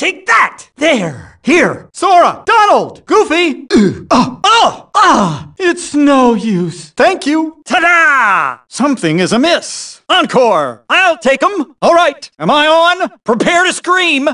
Take that! There! Here! Sora! Donald! Goofy! oh! Oh! Ah! It's no use. Thank you. Ta-da! Something is amiss. Encore! I'll take 'em. All right. Am I on? Prepare to scream.